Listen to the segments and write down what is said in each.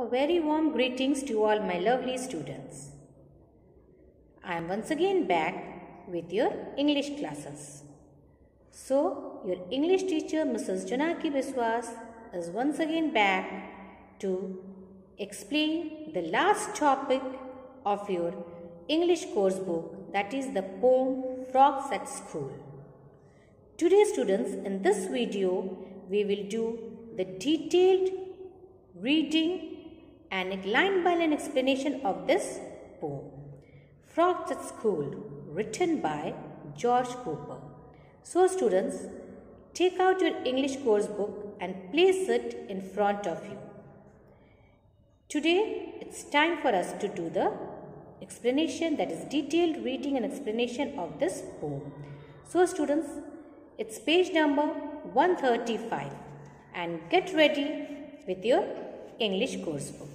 A very warm greetings to all my lovely students. I am once again back with your English classes. So, your English teacher Mrs. Janaki Biswas is once again back to explain the last topic of your English course book that is the poem Frogs at School. Today students in this video we will do the detailed reading and a line by line explanation of this poem. Frogs at School, written by George Cooper. So, students, take out your English course book and place it in front of you. Today, it's time for us to do the explanation that is detailed reading and explanation of this poem. So, students, it's page number 135 and get ready with your English course book.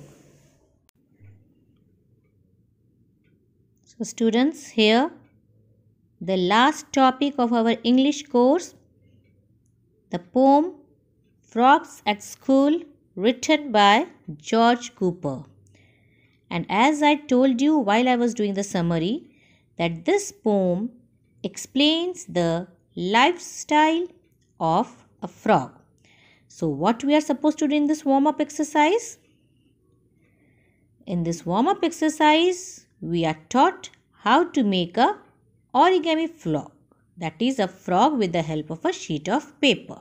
So students here the last topic of our English course the poem Frogs at School written by George Cooper. And as I told you while I was doing the summary that this poem explains the lifestyle of a frog. So what we are supposed to do in this warm-up exercise? In this warm-up exercise, we are taught how to make a origami frog that is a frog with the help of a sheet of paper.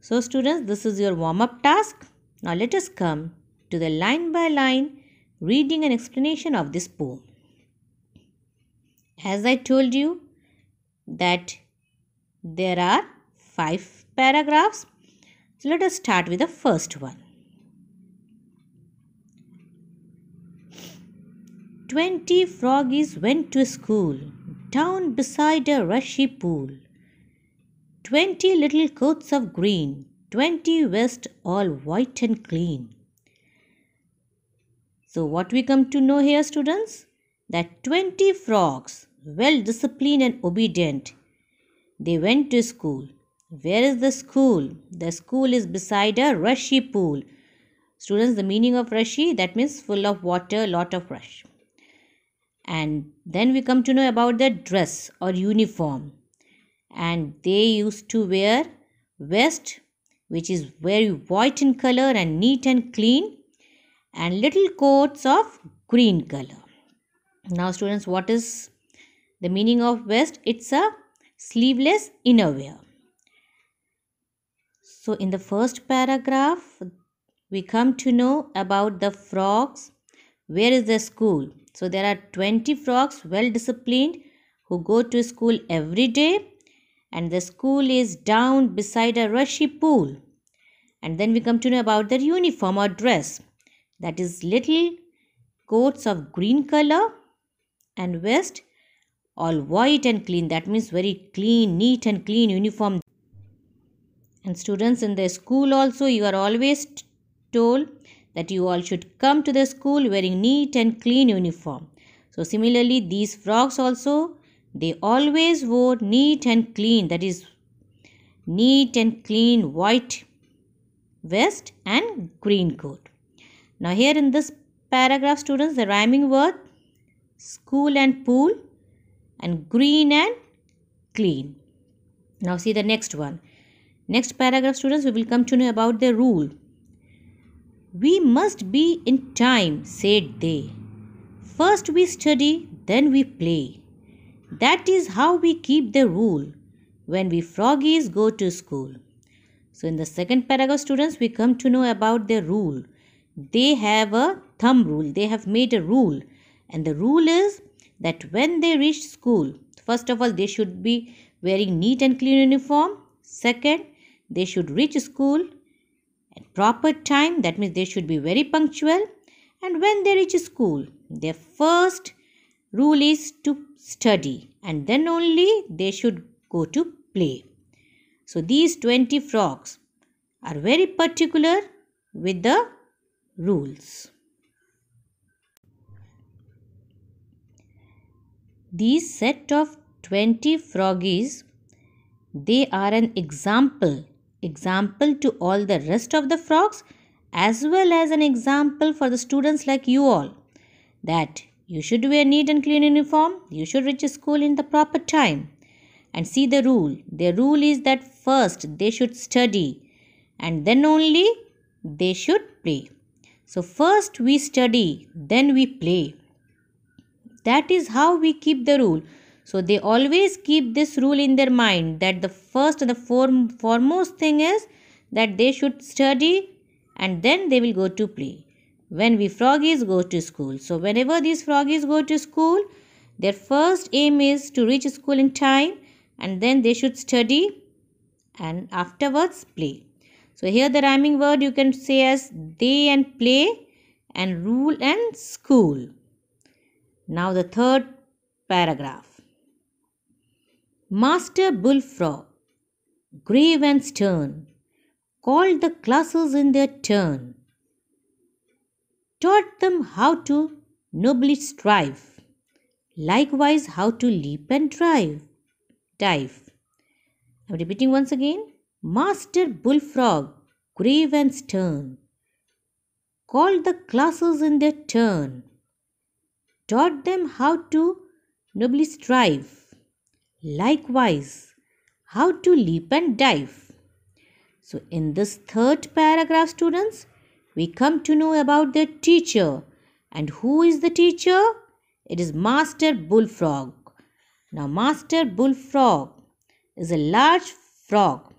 So students this is your warm up task. Now let us come to the line by line reading and explanation of this poem. As I told you that there are five paragraphs. So let us start with the first one. Twenty froggies went to school, down beside a rushy pool. Twenty little coats of green, twenty vests all white and clean. So, what we come to know here, students? That 20 frogs, well disciplined and obedient, they went to school. Where is the school? The school is beside a rushy pool. Students, the meaning of rushy, that means full of water, lot of rush and then we come to know about the dress or uniform and they used to wear vest which is very white in color and neat and clean and little coats of green color now students what is the meaning of vest it's a sleeveless innerwear so in the first paragraph we come to know about the frogs where is the school so there are 20 frogs well disciplined who go to school every day and the school is down beside a rushy pool. And then we come to know about their uniform or dress. That is little coats of green color and vest all white and clean. That means very clean, neat and clean uniform. And students in the school also you are always told that you all should come to the school wearing neat and clean uniform. So similarly, these frogs also, they always wore neat and clean, that is neat and clean white vest and green coat. Now here in this paragraph students, the rhyming word school and pool and green and clean. Now see the next one. Next paragraph students, we will come to know about the rule. We must be in time, said they. First we study, then we play. That is how we keep the rule when we froggies go to school. So, in the second paragraph, students, we come to know about the rule. They have a thumb rule, they have made a rule, and the rule is that when they reach school, first of all, they should be wearing neat and clean uniform. Second, they should reach school at proper time that means they should be very punctual and when they reach school their first rule is to study and then only they should go to play so these 20 frogs are very particular with the rules these set of 20 froggies they are an example example to all the rest of the frogs as well as an example for the students like you all that you should wear neat and clean uniform you should reach school in the proper time and see the rule the rule is that first they should study and then only they should play so first we study then we play that is how we keep the rule so they always keep this rule in their mind that the first and the form, foremost thing is that they should study and then they will go to play. When we froggies go to school. So whenever these froggies go to school, their first aim is to reach school in time and then they should study and afterwards play. So here the rhyming word you can say as they and play and rule and school. Now the third paragraph. Master Bullfrog, grave and stern, called the classes in their turn, taught them how to nobly strive, likewise how to leap and drive, dive. I'm repeating once again. Master Bullfrog, grave and stern, called the classes in their turn, taught them how to nobly strive, Likewise, how to leap and dive. So, in this third paragraph, students, we come to know about the teacher. And who is the teacher? It is Master Bullfrog. Now, Master Bullfrog is a large frog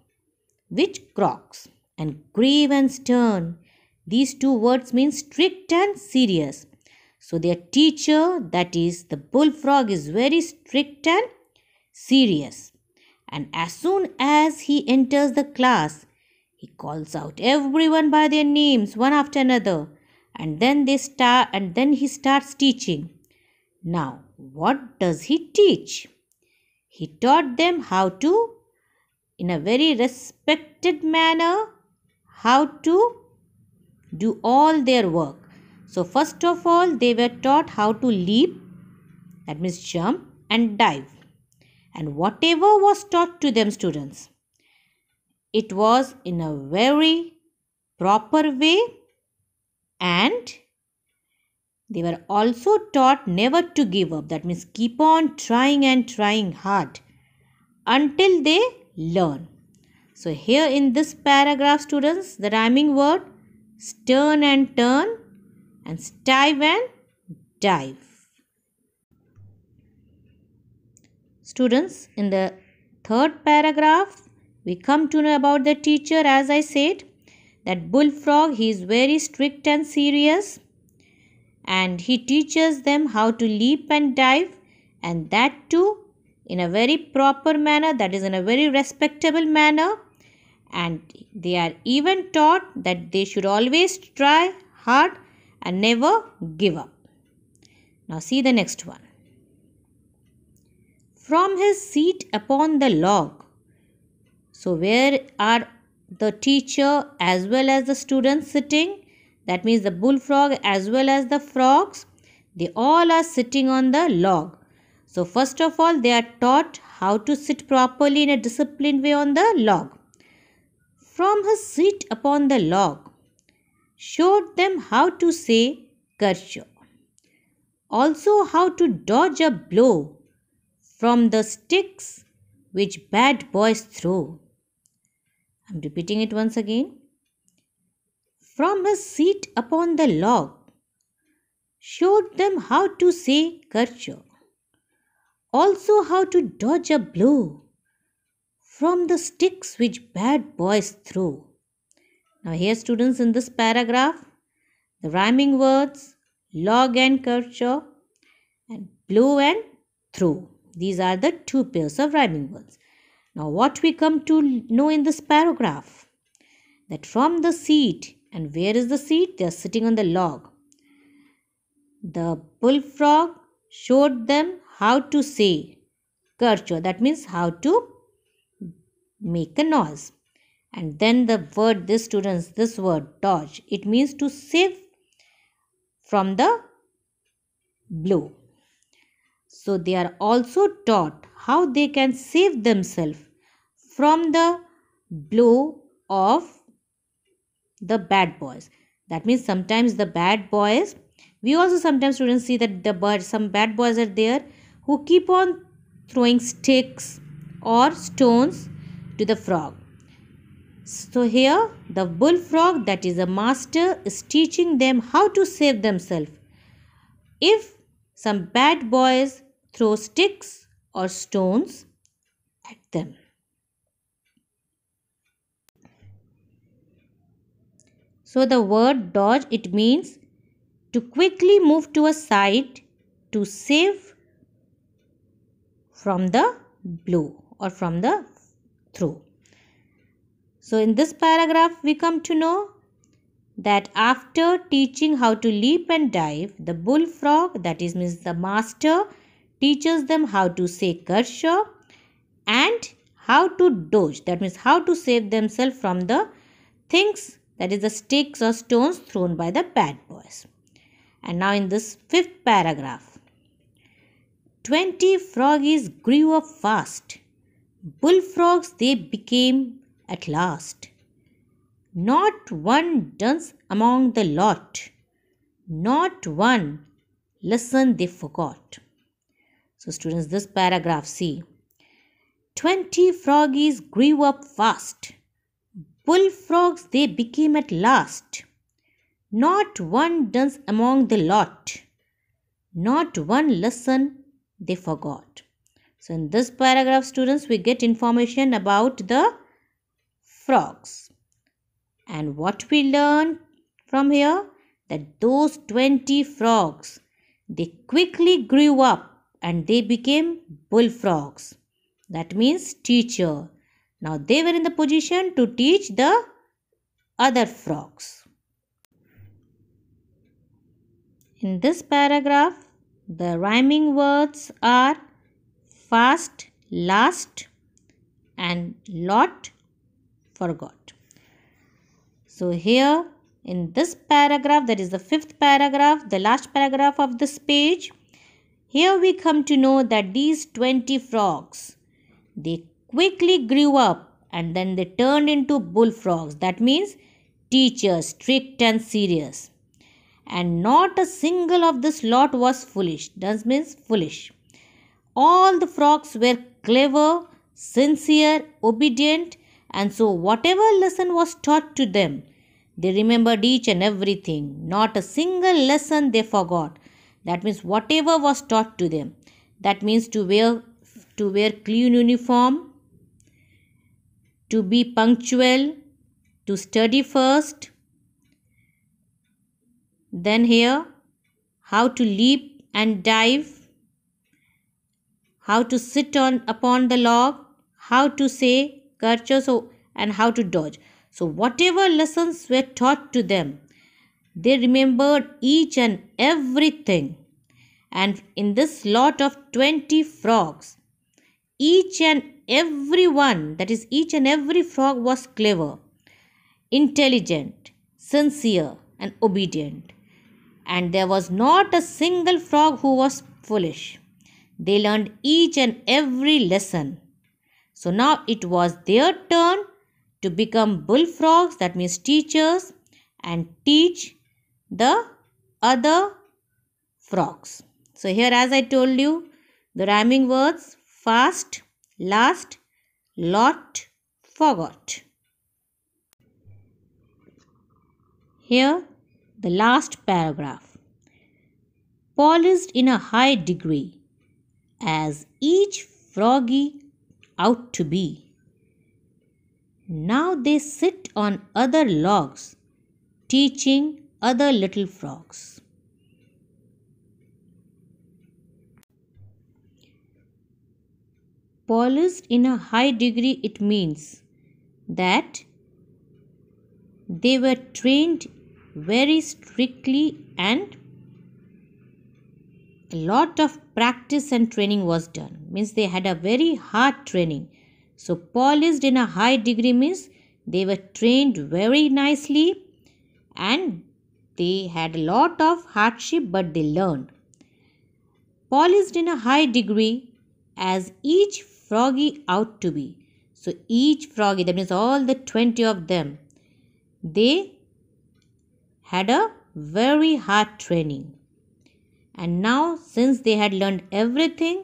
which croaks and grave and stern. These two words mean strict and serious. So, their teacher, that is, the bullfrog, is very strict and serious. And as soon as he enters the class, he calls out everyone by their names one after another and then they start and then he starts teaching. Now, what does he teach? He taught them how to in a very respected manner how to do all their work. So first of all they were taught how to leap that means jump and dive and whatever was taught to them students it was in a very proper way and they were also taught never to give up that means keep on trying and trying hard until they learn so here in this paragraph students the rhyming word stern and turn and stive and dive Students, in the third paragraph, we come to know about the teacher as I said. That bullfrog, he is very strict and serious. And he teaches them how to leap and dive. And that too in a very proper manner, that is in a very respectable manner. And they are even taught that they should always try hard and never give up. Now see the next one from his seat upon the log. So, where are the teacher as well as the students sitting? That means the bullfrog as well as the frogs. They all are sitting on the log. So, first of all, they are taught how to sit properly in a disciplined way on the log. From his seat upon the log, showed them how to say Kershaw. Also, how to dodge a blow from the sticks which bad boys throw. I'm repeating it once again. From his seat upon the log, showed them how to say kercho, also how to dodge a blow from the sticks which bad boys throw. Now, here, students, in this paragraph, the rhyming words log and kercho and blow and throw. These are the two pairs of rhyming words. Now what we come to know in this paragraph? That from the seat, and where is the seat? They are sitting on the log. The bullfrog showed them how to say kercho. That means how to make a noise. And then the word, this students, this word dodge. It means to save from the blow. So they are also taught how they can save themselves from the blow of the bad boys. That means sometimes the bad boys, we also sometimes students see that the bird, some bad boys are there who keep on throwing sticks or stones to the frog. So here the bullfrog that is a master is teaching them how to save themselves. If some bad boys throw sticks or stones at them. So the word dodge it means to quickly move to a side to save from the blow or from the throw. So in this paragraph we come to know that after teaching how to leap and dive the bullfrog that is means the master teaches them how to say Karsha and how to dodge. That means how to save themselves from the things that is the sticks or stones thrown by the bad boys. And now in this fifth paragraph. Twenty froggies grew up fast. Bullfrogs they became at last. Not one dunce among the lot. Not one lesson they forgot. So, students, this paragraph See, 20 froggies grew up fast. Bullfrogs they became at last. Not one dunce among the lot. Not one lesson they forgot. So, in this paragraph, students, we get information about the frogs. And what we learn from here that those 20 frogs they quickly grew up and they became bullfrogs. That means teacher. Now they were in the position to teach the other frogs. In this paragraph, the rhyming words are fast, last, and lot, forgot. So here in this paragraph, that is the fifth paragraph, the last paragraph of this page, here we come to know that these 20 frogs, they quickly grew up and then they turned into bullfrogs. That means teachers, strict and serious. And not a single of this lot was foolish. That means foolish. All the frogs were clever, sincere, obedient, and so whatever lesson was taught to them, they remembered each and everything. Not a single lesson they forgot that means whatever was taught to them that means to wear to wear clean uniform to be punctual to study first then here how to leap and dive how to sit on upon the log how to say curches and how to dodge so whatever lessons were taught to them they remembered each and everything. And in this lot of 20 frogs, each and every one, that is, each and every frog was clever, intelligent, sincere, and obedient. And there was not a single frog who was foolish. They learned each and every lesson. So now it was their turn to become bullfrogs, that means teachers, and teach the other frogs. So here as I told you the rhyming words fast, last, lot, forgot. Here the last paragraph. Polished in a high degree as each froggy out to be. Now they sit on other logs, teaching other little frogs. Polished in a high degree, it means that they were trained very strictly and a lot of practice and training was done means they had a very hard training so polished in a high degree means they were trained very nicely and they had a lot of hardship, but they learned. Polished in a high degree, as each froggy ought to be. So each froggy, that means all the 20 of them, they had a very hard training. And now, since they had learned everything,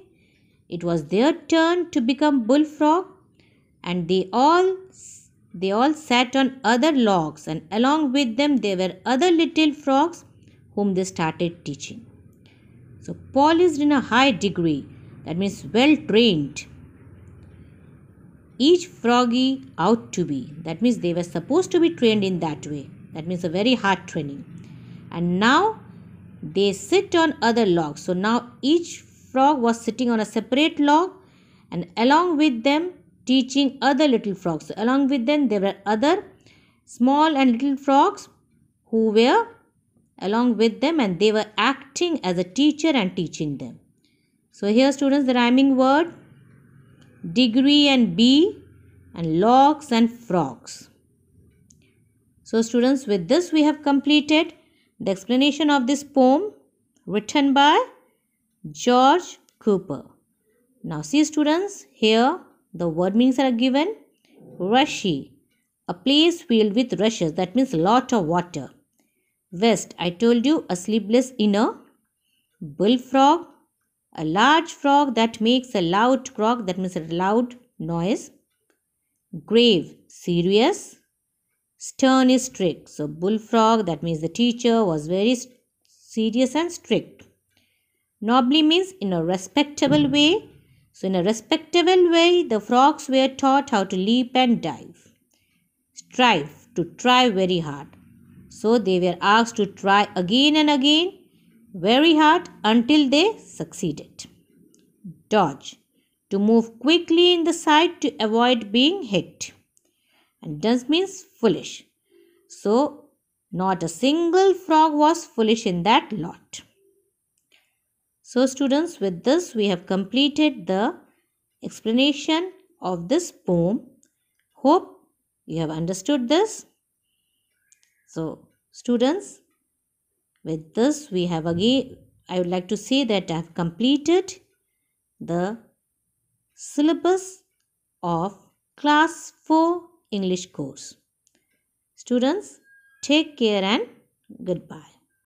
it was their turn to become bullfrog, and they all they all sat on other logs, and along with them there were other little frogs whom they started teaching. So, Paul is in a high degree, that means well trained. Each froggy out to be, that means they were supposed to be trained in that way, that means a very hard training. And now they sit on other logs. So, now each frog was sitting on a separate log, and along with them teaching other little frogs. along with them, there were other small and little frogs who were along with them and they were acting as a teacher and teaching them. So here students the rhyming word degree and bee and logs and frogs. So students with this we have completed the explanation of this poem written by George Cooper. Now see students here the word meanings are given. Rushy, a place filled with rushes. That means lot of water. West, I told you, a sleepless inner. Bullfrog, a large frog that makes a loud croak. That means a loud noise. Grave, serious. Stern is strict. So bullfrog, that means the teacher was very serious and strict. Nobly means in a respectable way so, in a respectable way, the frogs were taught how to leap and dive. Strive to try very hard. So, they were asked to try again and again, very hard until they succeeded. Dodge to move quickly in the side to avoid being hit. And does means foolish. So, not a single frog was foolish in that lot. So students with this we have completed the explanation of this poem. Hope you have understood this. So students with this we have again I would like to say that I have completed the syllabus of class 4 English course. Students take care and goodbye.